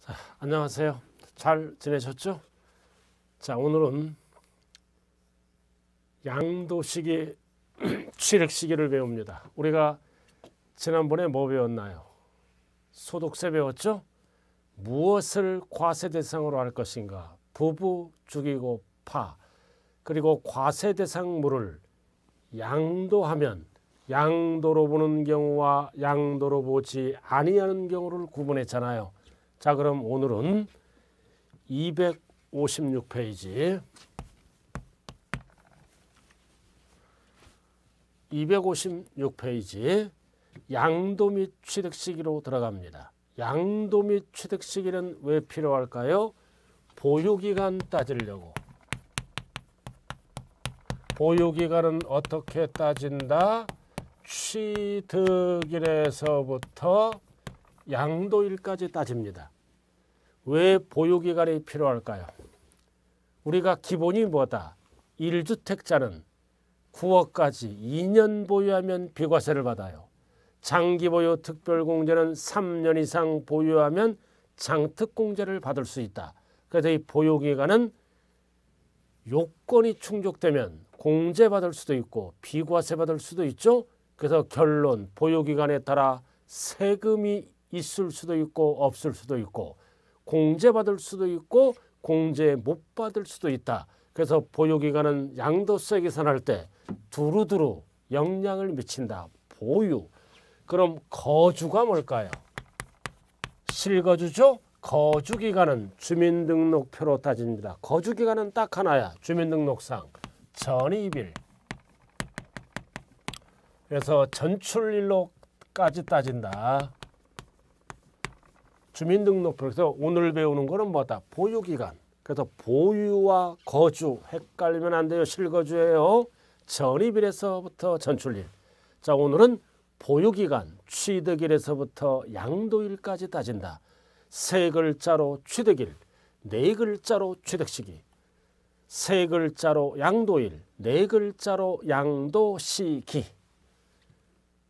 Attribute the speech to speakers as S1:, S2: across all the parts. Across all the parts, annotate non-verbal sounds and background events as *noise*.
S1: 자, 안녕하세요. 잘 지내셨죠? 자, 오늘은 양도시기 *clears throat* 취득시기를 배웁니다. 우리가 지난번에 뭐 배웠나요? 소득세 배웠죠? 무엇을 과세 대상으로 할 것인가? 부부 죽이고 파. 그리고 과세 대상물을 양도하면 양도로 보는 경우와 양도로 보지 아니하는 경우를 구분했잖아요. 자 그럼 오늘은 256페이지 256페이지 양도 및 취득시기로 들어갑니다. 양도 및 취득시기는 왜 필요할까요? 보유기간 따지려고. 보유기간은 어떻게 따진다? 취득일에서부터 양도일까지 따집니다. 왜 보유기간이 필요할까요? 우리가 기본이 뭐다? 1주택자는 9억까지 2년 보유하면 비과세를 받아요. 장기 보유 특별공제는 3년 이상 보유하면 장특공제를 받을 수 있다. 그래서 이 보유기간은 요건이 충족되면 공제받을 수도 있고 비과세 받을 수도 있죠. 그래서 결론 보유기간에 따라 세금이 있을 수도 있고 없을 수도 있고 공제받을 수도 있고 공제 못 받을 수도 있다. 그래서 보유기간은 양도세 계산할 때 두루두루 영향을 미친다. 보유. 그럼 거주가 뭘까요? 실거주죠? 거주기간은 주민등록표로 따집니다. 거주기간은 딱 하나야. 주민등록상 전입일. 그래서 전출일로까지 따진다. 주민등록법에서 오늘 배우는 거는 뭐다? 보유기간. 그래서 보유와 거주 헷갈리면 안 돼요. 실거주예요. 전입일에서부터 전출일. 자 오늘은 보유기간 취득일에서부터 양도일까지 따진다. 세 글자로 취득일, 네 글자로 취득시기. 세 글자로 양도일, 네 글자로 양도시기.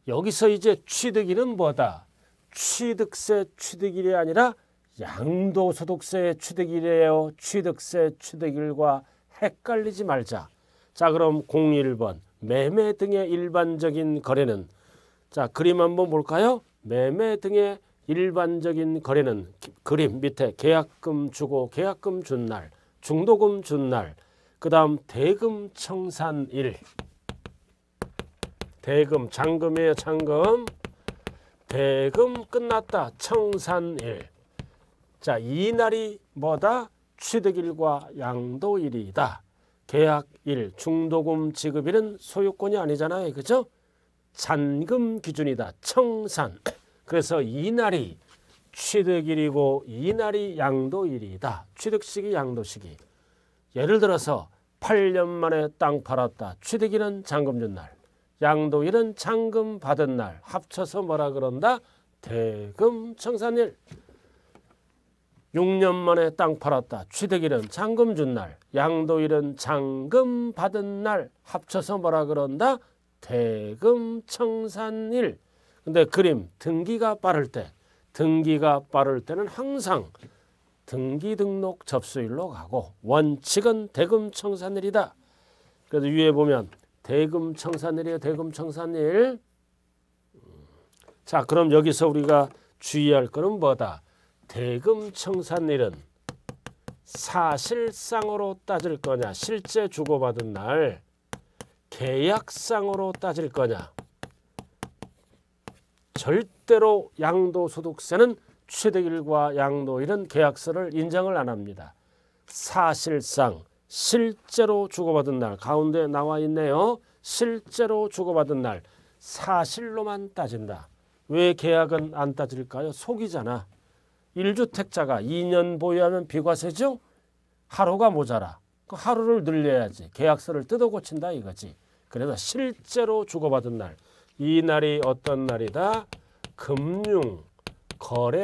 S1: 여기서 이제 취득일은 뭐다? 취득세 취득일이 아니라 양도소득세 취득일이에요. 취득세 취득일과 헷갈리지 말자. 자 그럼 01번 매매 등의 일반적인 거래는 자 그림 한번 볼까요? 매매 등의 일반적인 거래는 그림 밑에 계약금 주고 계약금 준 날, 중도금 준 날, 그 다음 대금 청산일, 대금 잔금이에요 잔금. 대금 끝났다. 청산일. 자, 이날이 뭐다? 취득일과 양도일이다. 계약일, 중도금 지급일은 소유권이 아니잖아요. 그죠? 잔금 기준이다. 청산. 그래서 이날이 취득일이고 이날이 양도일이다. 취득시기 양도시기. 예를 들어서 8년 만에 땅 팔았다. 취득일은 잔금 준 날. 양도일은 잔금 받은 날 합쳐서 뭐라 그런다? 대금 청산일. 6년 만에 땅 팔았다. 취득일은 창금 준 날, 양도일은 창금 받은 날 합쳐서 뭐라 그런다? 대금 청산일. 근데 그림 등기가 빠를 때, 등기가 빠를 때는 항상 등기 등록 접수일로 가고 원칙은 대금 청산일이다. 그래서 위에 보면 대금 청산일이에요. 대금 청산일. 음. 자, 그럼 여기서 우리가 주의할 것은 뭐다? 대금 청산일은 사실상으로 따질 거냐, 실제 주고받은 날 계약상으로 따질 거냐. 절대로 양도소득세는 취득일과 양도일은 계약서를 인정을 안 합니다. 사실상 실제로 주고받은 날 가운데 나와 있네요. 실제로 주고받은 날 사실로만 따진다. 왜 계약은 안 따질까요? 속이잖아. 1주택자가 2년 보유하면 비과세죠? 하루가 모자라. 그 하루를 늘려야지. 계약서를 뜯어고친다 이거지. 그래서 실제로 주고받은 날. 이 날이 어떤 날이다? 금융,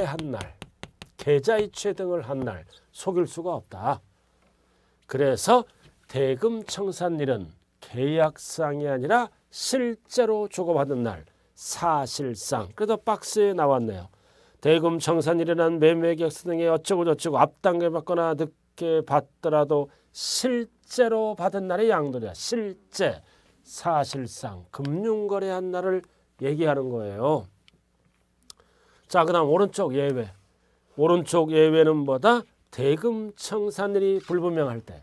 S1: 거래한 날, 계좌이체 등을 한 날 속일 수가 없다. 그래서 대금 청산일은 계약상이 아니라 실제로 주고받은 날 사실상 그래도 박스에 나왔네요. 대금 청산이라는 매매 격수 등의 어쩌고저쩌고 앞당겨 받거나 늦게 받더라도 실제로 받은 날의 양도냐 실제 사실상 금융거래한 날을 얘기하는 거예요. 자 그다음 오른쪽 예외 오른쪽 예외는 뭐다 대금 청산일이 불분명할 때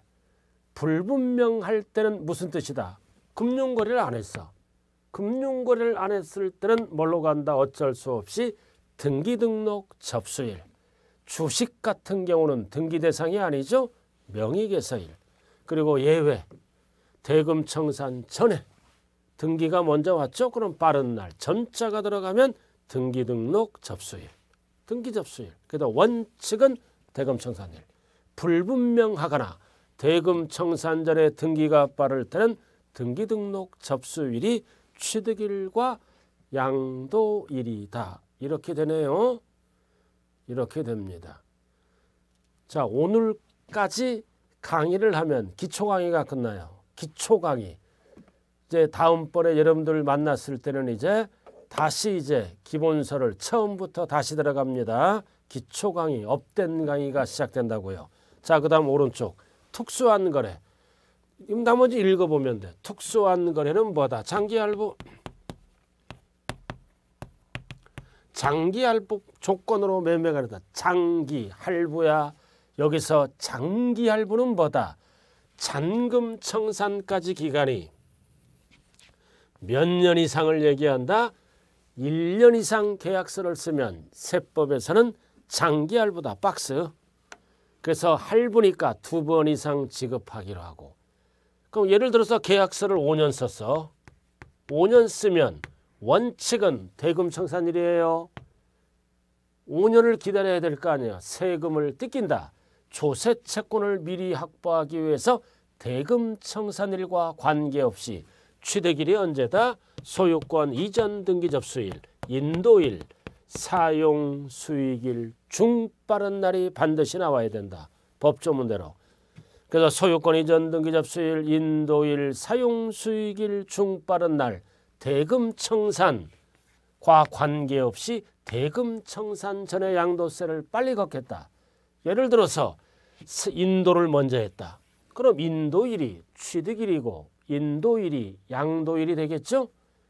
S1: 불분명할 때는 무슨 뜻이다. 금융거래를 안 했어. 금융거래를 안 했을 때는 뭘로 간다. 어쩔 수 없이 등기등록 접수일. 주식 같은 경우는 등기 대상이 아니죠. 명의개서일. 그리고 예외. 대금 청산 전에 등기가 먼저 왔죠. 그럼 빠른 날 전자가 들어가면 등기 등록 접수일, 등기 접수일. 그래서 원칙은 대금 청산일. 불분명하거나 대금 청산전에 등기가 빠를 때는 등기 등록 접수일이 취득일과 양도일이다. 이렇게 되네요. 이렇게 됩니다. 자 오늘까지 강의를 하면 기초 강의가 끝나요. 기초 강의. 이제 다음번에 여러분들 만났을 때는 이제 다시 이제 기본서를 처음부터 다시 들어갑니다. 기초 강의, 업된 강의가 시작된다고요. 자, 그 다음 오른쪽. 특수한 거래. 나머지 읽어보면 돼. 특수한 거래는 뭐다? 장기할부. 장기할부 조건으로 매매가 된다. 장기할부야. 여기서 장기할부는 뭐다? 잔금 청산까지 기간이 몇 년 이상을 얘기한다. 1년 이상 계약서를 쓰면 세법에서는 장기할부다. 박스. 그래서 할부니까 두 번 이상 지급하기로 하고 그럼 예를 들어서 계약서를 5년 써서 5년 쓰면 원칙은 대금 청산일이에요. 5년을 기다려야 될 거 아니에요. 세금을 뜯긴다. 조세 채권을 미리 확보하기 위해서 대금 청산일과 관계없이 취득일이 언제다? 소유권 이전 등기 접수일, 인도일, 사용 수익일 중빠른 날이 반드시 나와야 된다. 법조문대로. 그래서 소유권 이전 등기 접수일, 인도일, 사용 수익일 중빠른 날 대금 청산과 관계없이 대금 청산 전에 양도세를 빨리 걷겠다. 예를 들어서 인도를 먼저 했다. 그럼 인도일이 취득일이고 인도일이 양도일이 되겠죠?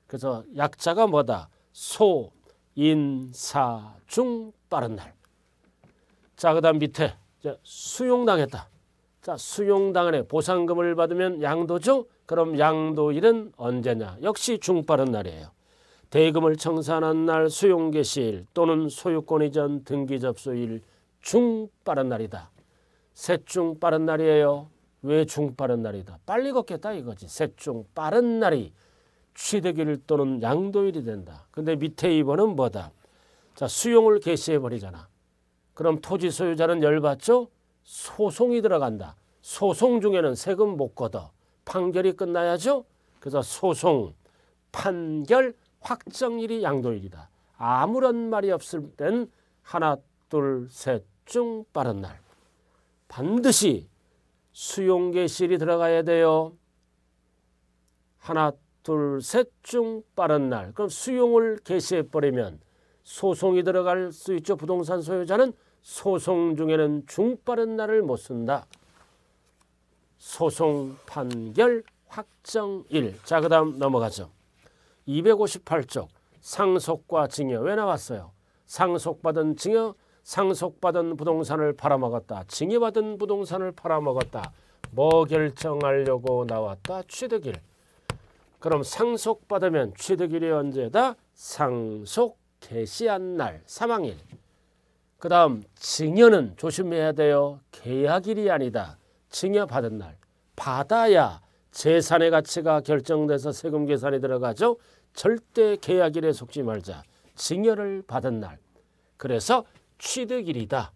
S1: 그래서 약자가 뭐다? 소, 인, 사, 중 빠른 날. 자, 그 다음 밑에 자, 수용당했다. 자, 수용당하네. 보상금을 받으면 양도죠? 그럼 양도일은 언제냐? 역시 중빠른 날이에요. 대금을 청산한 날 수용개시일 또는 소유권 이전 등기 접수일 중빠른 날이다. 셋중 빠른 날이에요. 왜 중 빠른 날이다. 빨리 걷겠다 이거지. 셋중 빠른 날이 취득일 또는 양도일이 된다. 근데 밑에 이번은 뭐다. 자 수용을 개시해버리잖아. 그럼 토지 소유자는 열받죠? 소송이 들어간다. 소송 중에는 세금 못 걷어. 판결이 끝나야죠. 그래서 소송, 판결, 확정일이 양도일이다. 아무런 말이 없을 땐 하나, 둘, 셋 중 빠른 날. 반드시 수용계실이 들어가야 돼요. 하나, 둘, 셋 중 빠른 날. 그럼 수용을 개시해버리면 소송이 들어갈 수 있죠. 부동산 소유자는 소송 중에는 중빠른 날을 못 쓴다. 소송 판결 확정 1. 자, 그 다음 넘어가죠. 258쪽 상속과 증여 왜 나왔어요? 상속받은 증여, 상속받은 부동산을 팔아먹었다. 증여받은 부동산을 팔아먹었다. 뭐 결정하려고 나왔다? 취득일. 그럼 상속받으면 취득일이 언제다? 상속 개시한 날 사망일 그 다음 증여는 조심해야 돼요. 계약일이 아니다. 증여받은 날 받아야 재산의 가치가 결정돼서 세금 계산이 들어가죠. 절대 계약일에 속지 말자. 증여를 받은 날. 그래서 취득일이다.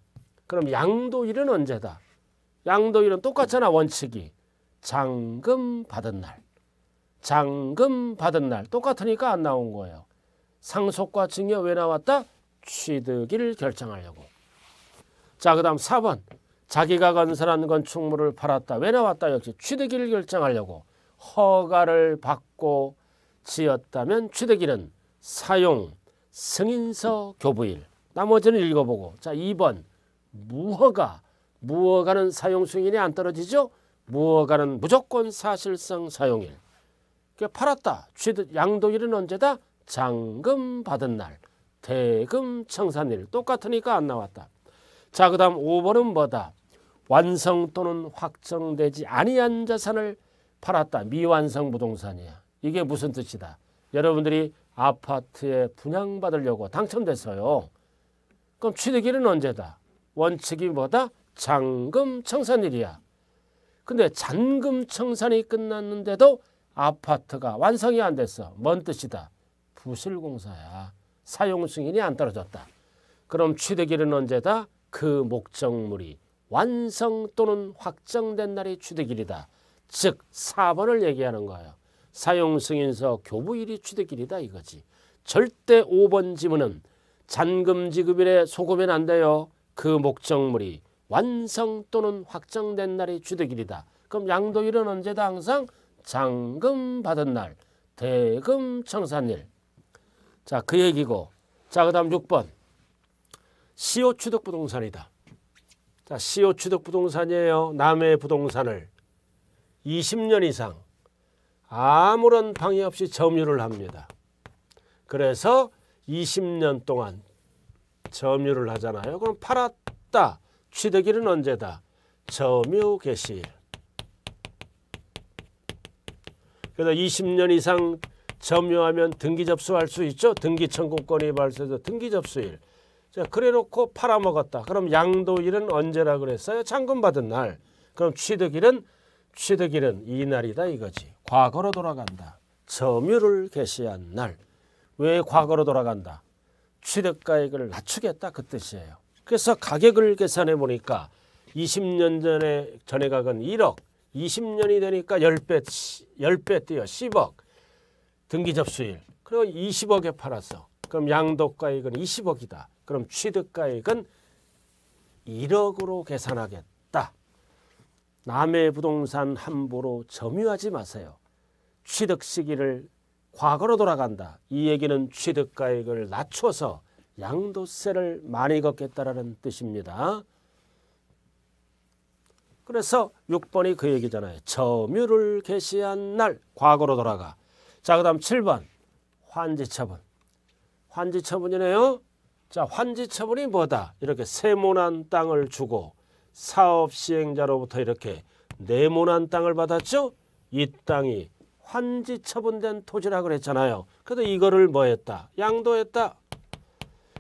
S1: 그럼 양도일은 언제다? 양도일은 똑같잖아 원칙이. 장금 받은 날. 장금 받은 날. 똑같으니까 안 나온 거예요. 상속과 증여 왜 나왔다? 취득일 결정하려고. 자, 그 다음 4번. 자기가 건설한 건축물을 팔았다. 왜 나왔다? 역시 취득일 결정하려고. 허가를 받고 지었다면 취득일은 사용, 승인서, 교부일. 나머지는 읽어보고. 자, 2번. 무허가. 무허가는 사용 승인이 안 떨어지죠? 무허가는 무조건 사실상 사용일. 그러니까 팔았다. 취득 양도일은 언제다? 장금 받은 날 대금 청산일 똑같으니까 안 나왔다. 자 그다음 5번은 뭐다. 완성 또는 확정되지 아니한 자산을 팔았다. 미완성 부동산이야. 이게 무슨 뜻이다. 여러분들이 아파트에 분양받으려고 당첨됐어요. 그럼 취득일은 언제다? 원칙이 뭐다? 잔금 청산일이야. 근데 잔금 청산이 끝났는데도 아파트가 완성이 안 됐어. 뭔 뜻이다? 구실공사야 사용 승인이 안 떨어졌다. 그럼 취득일은 언제다? 그 목적물이 완성 또는 확정된 날이 취득일이다. 즉 4번을 얘기하는 거예요. 사용 승인서 교부일이 취득일이다 이거지. 절대 5번 지문은 잔금 지급일에 소급은 안 돼요. 그 목적물이 완성 또는 확정된 날이 취득일이다. 그럼 양도일은 언제다 항상 잔금 받은 날, 대금 청산일. 자, 그 얘기고. 자, 그 다음 6번. CO 취득 부동산이다. 자, CO 취득 부동산이에요. 남의 부동산을 20년 이상 아무런 방해 없이 점유를 합니다. 그래서 20년 동안 점유를 하잖아요. 그럼 팔았다. 취득일은 언제다? 점유 개시일. 그래서 20년 이상 점유하면 등기 접수할 수 있죠. 등기 청구권이 발생해서 등기 접수일. 자, 그래놓고 팔아먹었다. 그럼 양도일은 언제라 그랬어요? 창금받은 날. 그럼 취득일은 취득일은 이날이다 이거지. 과거로 돌아간다. 점유를 개시한 날. 왜 과거로 돌아간다? 취득가액을 낮추겠다 그 뜻이에요. 그래서 가격을 계산해 보니까 20년 전에 전액 은 1억, 20년이 되니까 10배, 10배 뛰어 10억, 등기 접수일. 그리고 20억에 팔았어. 그럼 양도가액은 20억이다. 그럼 취득가액은 1억으로 계산하겠다. 남의 부동산 함부로 점유하지 마세요. 취득 시기를 과거로 돌아간다. 이 얘기는 취득가액을 낮춰서 양도세를 많이 걷겠다라는 뜻입니다. 그래서 6번이 그 얘기잖아요. 점유를 개시한 날 과거로 돌아가. 자, 그 다음 7번. 환지 처분. 환지 처분이네요. 자, 환지 처분이 뭐다? 이렇게 세모난 땅을 주고 사업 시행자로부터 이렇게 네모난 땅을 받았죠? 이 땅이 환지 처분된 토지라고 그랬잖아요. 그래서 이거를 뭐 했다? 양도했다.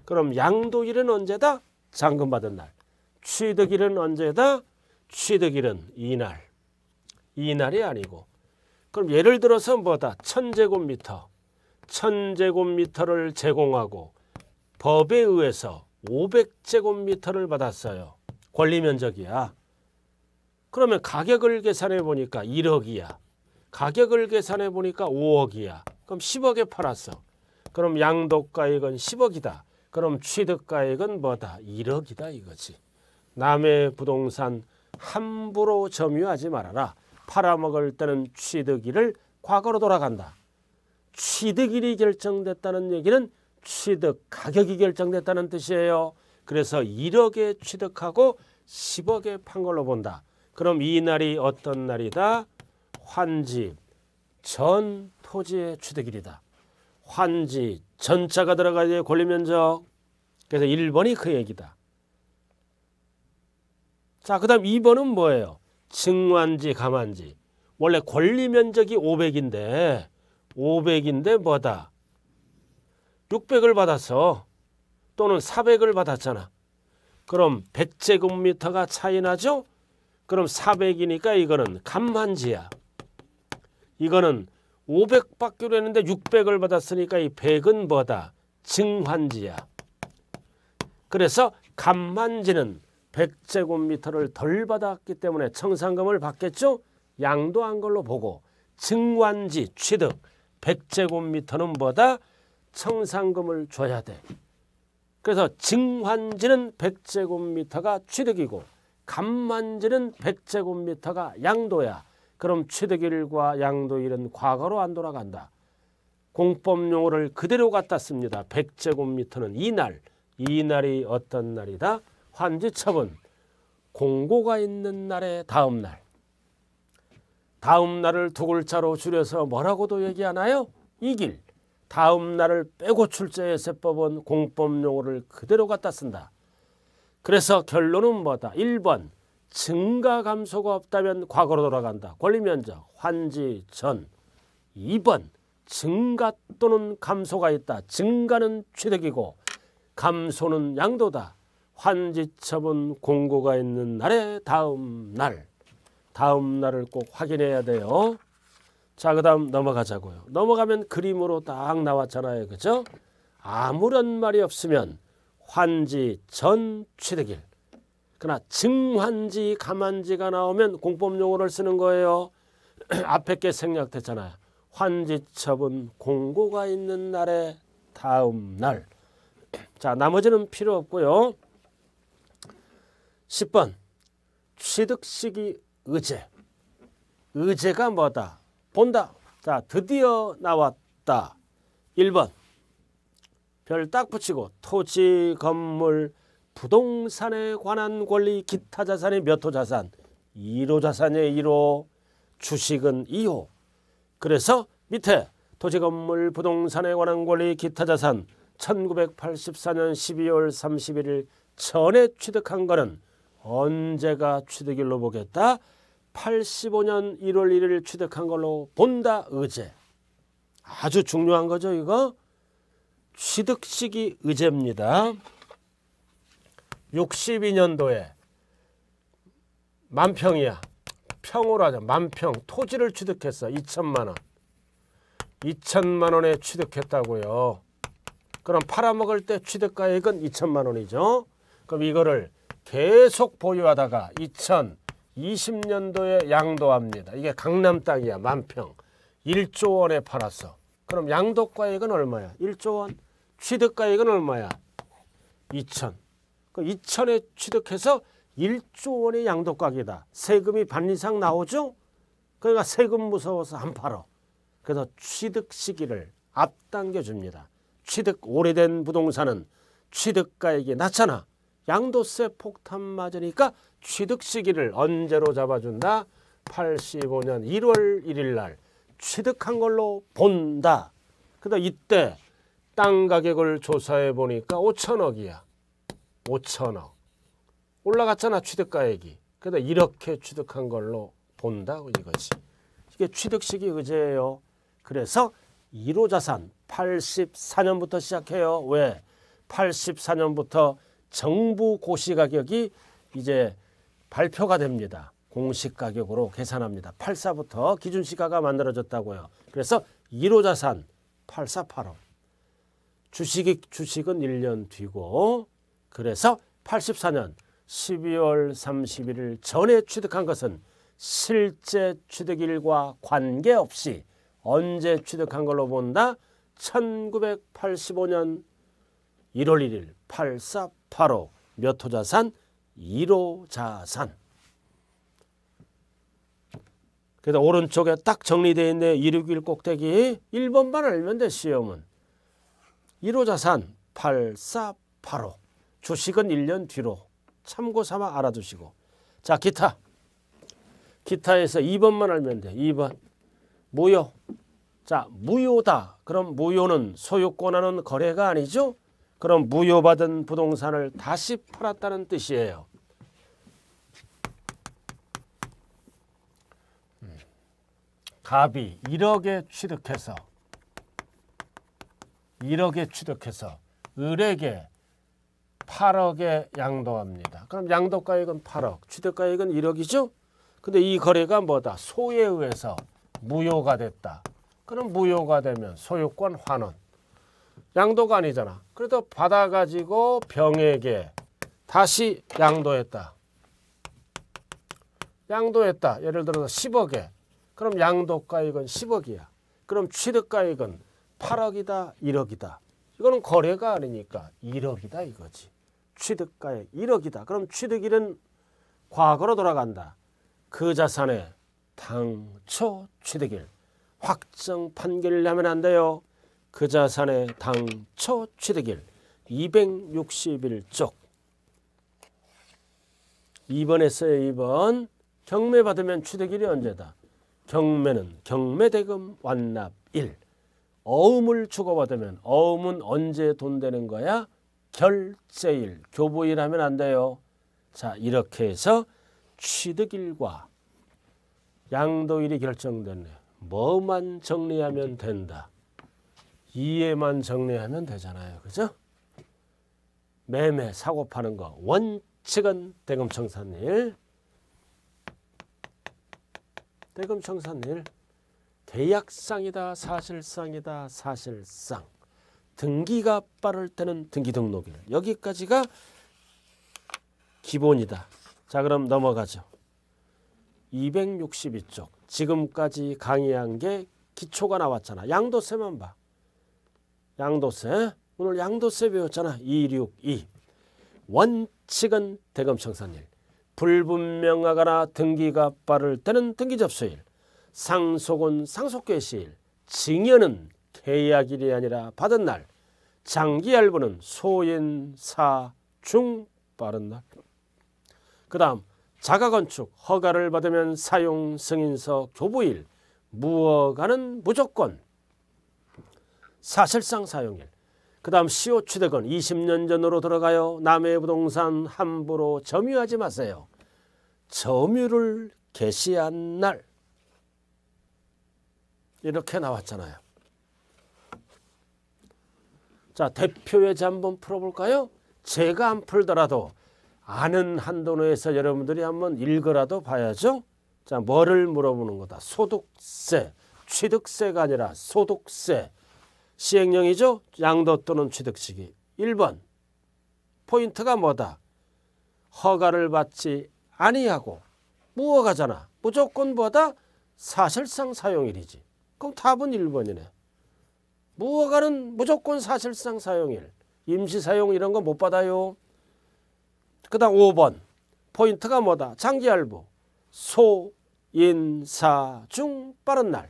S1: 그럼 양도일은 언제다? 잔금받은 날. 취득일은 언제다? 취득일은 이날. 이날이 아니고 그럼 예를 들어서 뭐다? 천제곱미터. 천제곱미터를 제공하고 법에 의해서 500제곱미터를 받았어요. 권리 면적이야. 그러면 가격을 계산해 보니까 1억이야. 가격을 계산해 보니까 5억이야. 그럼 10억에 팔았어. 그럼 양도가액은 10억이다. 그럼 취득가액은 뭐다? 1억이다 이거지. 남의 부동산 함부로 점유하지 말아라. 팔아먹을 때는 취득일을 과거로 돌아간다. 취득일이 결정됐다는 얘기는 취득 가격이 결정됐다는 뜻이에요. 그래서 1억에 취득하고 10억에 판 걸로 본다. 그럼 이 날이 어떤 날이다? 환지 전 토지의 취득일이다. 환지 전자가 들어가야 권리면적. 그래서 1번이 그 얘기다. 자, 그 다음 2번은 뭐예요? 증완지 가만지 원래 권리 면적이 500인데 500인데 뭐다 600을 받았어 또는 400을 받았잖아 그럼 100제곱미터가 차이 나죠? 그럼 400이니까 이거는 감환지야 이거는 500 받기로 했는데 600을 받았으니까 이 100은 뭐다 증환지야 그래서 감환지는 100제곱미터를 덜 받았기 때문에 청산금을 받겠죠. 양도한 걸로 보고 증완지 취득 100제곱미터는 뭐다? 청산금을 줘야 돼. 그래서 증환지는 100제곱미터가 취득이고 감환지는 100제곱미터가 양도야. 그럼 취득일과 양도일은 과거로 안 돌아간다. 공법 용어를 그대로 갖다 씁니다. 100제곱미터는 이날, 이날이 어떤 날이다? 환지 첩은 공고가 있는 날의 다음 날 다음 날을 두 글자로 줄여서 뭐라고도 얘기하나요? 이길 다음 날을 빼고 출제의 세법은 공법 용어를 그대로 갖다 쓴다. 그래서 결론은 뭐다? 1번 증가 감소가 없다면 과거로 돌아간다. 권리면적 환지 전 2번 증가 또는 감소가 있다. 증가는 최득이고 감소는 양도다. 환지처분 공고가 있는 날의 다음 날 다음 날을 꼭 확인해야 돼요. 자, 그 다음 넘어가자고요. 넘어가면 그림으로 딱 나왔잖아요. 그죠? 아무런 말이 없으면 환지 전 취득일. 그러나 증환지, 감환지가 나오면 공법용어를 쓰는 거예요. *clears throat* 앞에 게 생략됐잖아요. 환지 처분 공고가 있는 날의 다음 날. *clears throat* 자, 나머지는 필요 없고요. 10번 취득시기 의제 의제가 뭐다? 본다. 자 드디어 나왔다. 1번 별 딱 붙이고 토지, 건물, 부동산에 관한 권리, 기타 자산의 몇 호 자산? 1호 자산의 1호, 주식은 2호. 그래서 밑에 토지, 건물, 부동산에 관한 권리, 기타 자산 1984년 12월 31일 전에 취득한 거는 언제가 취득일로 보겠다. 85년 1월 1일 취득한 걸로 본다. 의제. 아주 중요한 거죠. 이거. 취득식이 의제입니다. 62년도에 만평이야. 평으로 하자. 만평. 토지를 취득했어. 2천만 원. 2천만 원에 취득했다고요. 그럼 팔아먹을 때 취득가액은 2천만 원이죠. 그럼 이거를 계속 보유하다가 2020년도에 양도합니다. 이게 강남 땅이야 만평 1조 원에 팔았어. 그럼 양도가액은 얼마야? 1조 원. 취득가액은 얼마야? 2천. 그 2천에 취득해서 1조 원의 양도가액이다. 세금이 반 이상 나오죠? 그러니까 세금 무서워서 안 팔어. 그래서 취득 시기를 앞당겨 줍니다. 취득 오래된 부동산은 취득가액이 낮잖아. 양도세 폭탄 맞으니까 취득 시기를 언제로 잡아준다? 85년 1월 1일 날 취득한 걸로 본다. 그다 그러니까 이때 땅 가격을 조사해 보니까 5천억이야. 5천억. 올라갔잖아 취득가액이. 그다 그러니까 이렇게 취득한 걸로 본다 이거지. 이게 취득 시기 의제예요. 그래서 1호 자산 84년부터 시작해요. 왜? 84년부터 정부 고시 가격이 이제 발표가 됩니다. 공식 가격으로 계산합니다. 84부터 기준 시가가 만들어졌다고요. 그래서 1호 자산 8 4 8호 주식이 주식은 1년 뒤고 그래서 84년 12월 31일 전에 취득한 것은 실제 취득일과 관계없이 언제 취득한 걸로 본다? 1985년 1월 1일 8485 몇 호자산 1호자산 그래서 오른쪽에 딱 정리되어 있네 261 꼭대기 1번만 알면 돼 시험은 1호자산 8485 주식은 1년 뒤로 참고삼아 알아두시고 자 기타 기타에서 2번만 알면 돼 2번 무효 자 무효다 그럼 무효는 소유권하는 거래가 아니죠 그럼 무효받은 부동산을 다시 팔았다는 뜻이에요. 갑이 1억에 취득해서 1억에 취득해서 을에게 8억에 양도합니다. 그럼 양도가액은 8억, 취득가액은 1억이죠? 근데 이 거래가 뭐다? 소에 의해서 무효가 됐다. 그럼 무효가 되면 소유권 환원. 양도가 아니잖아. 그래서 받아가지고 병에게 다시 양도했다. 양도했다. 예를 들어서 10억에. 그럼 양도가액은 10억이야. 그럼 취득가액은 8억이다, 1억이다. 이거는 거래가 아니니까 1억이다 이거지. 취득가액 1억이다. 그럼 취득일은 과거로 돌아간다. 그 자산의 당초 취득일. 확정 판결을 하면 안 돼요. 그 자산의 당초 취득일 2 6 1쪽 2번 했어 2번 경매 받으면 취득일이 언제다 경매는 경매대금 완납 1 어음을 주고받으면 어음은 언제 돈 되는 거야 결제일 교부일 하면 안 돼요 자 이렇게 해서 취득일과 양도일이 결정됐네 뭐만 정리하면 된다 2에만 정리하면 되잖아요. 그죠? 매매, 사고 파는 거. 원칙은 대금청산일. 대금청산일. 계약상이다, 사실상이다, 사실상. 등기가 빠를 때는 등기 등록일. 여기까지가 기본이다. 자 그럼 넘어가죠. 262쪽. 지금까지 강의한 게 기초가 나왔잖아. 양도세만 봐. 양도세. 오늘 양도세 배웠잖아. 262. 원칙은 대검청산일. 불분명하거나 등기가 빠를 때는 등기 접수일. 상속은 상속개시일. 증여는 계약일이 아니라 받은 날. 장기 알부는 소인, 사, 중 빠른 날. 그 다음 자가건축 허가를 받으면 사용 승인서 교부일 무허가는 무조건 사실상 사용일. 그 다음 시효 취득은 20년 전으로 들어가요. 남의 부동산 함부로 점유하지 마세요. 점유를 개시한 날 이렇게 나왔잖아요. 자 대표예제 한번 풀어볼까요? 제가 안 풀더라도 아는 한도에서 여러분들이 한번 읽어라도 봐야죠. 자 뭐를 물어보는 거다. 소득세, 취득세가 아니라 소득세, 시행령이죠. 양도 또는 취득시기. 1번 포인트가 뭐다. 허가를 받지 아니하고 무허가잖아. 무조건 뭐다? 사실상 사용일이지. 그럼 답은 1번이네. 무허가는 무조건 사실상 사용일. 임시 사용 이런 거 못 받아요. 그 다음 5번. 포인트가 뭐다? 장기 할부 소, 인, 사, 중, 빠른 날.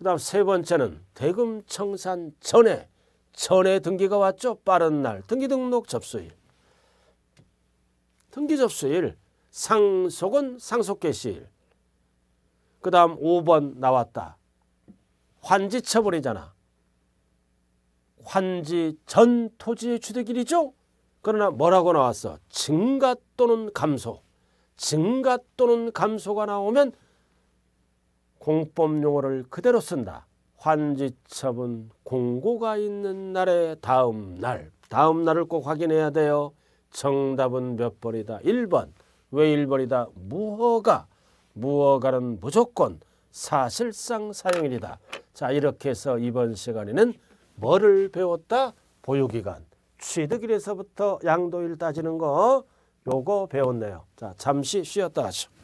S1: 그 다음 세 번째는 대금 청산 전에 전에 등기가 왔죠. 빠른 날 등기 등록 접수일 등기 접수일 상속은 상속 개시일 그 다음 5번 나왔다. 환지 처분이잖아. 환지 전 토지의 취득일이죠. 그러나 뭐라고 나왔어? 증가 또는 감소. 증가 또는 감소가 나오면 공법 용어를 그대로 쓴다. 환지첩은 공고가 있는 날의 다음 날. 다음 날을 꼭 확인해야 돼요. 정답은 몇 번이다. 1번. 왜 1번이다? 무허가. 무허가는 무조건 사실상 사용일이다. 자 이렇게 해서 이번 시간에는 뭐를 배웠다? 보유기간. 취득일에서부터 양도일 따지는 거 요거 배웠네요. 자 잠시 쉬었다 하죠.